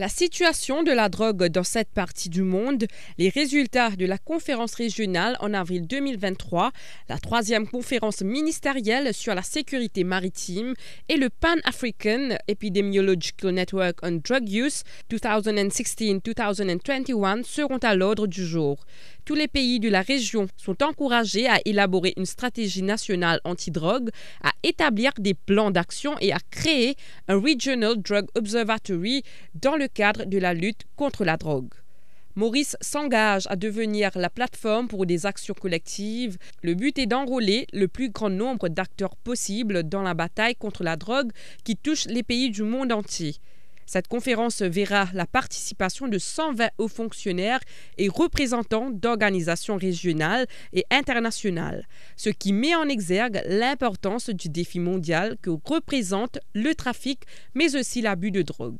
La situation de la drogue dans cette partie du monde, les résultats de la conférence régionale en avril 2023, la troisième conférence ministérielle sur la sécurité maritime et le Pan-African Epidemiological Network on Drug Use 2016-2021 seront à l'ordre du jour. Tous les pays de la région sont encouragés à élaborer une stratégie nationale anti-drogue, à établir des plans d'action et à créer un Regional Drug Observatory dans le cadre de la lutte contre la drogue. Maurice s'engage à devenir la plateforme pour des actions collectives. Le but est d'enrôler le plus grand nombre d'acteurs possibles dans la bataille contre la drogue qui touche les pays du monde entier. Cette conférence verra la participation de 120 hauts fonctionnaires et représentants d'organisations régionales et internationales, ce qui met en exergue l'importance du défi mondial que représente le trafic, mais aussi l'abus de drogue.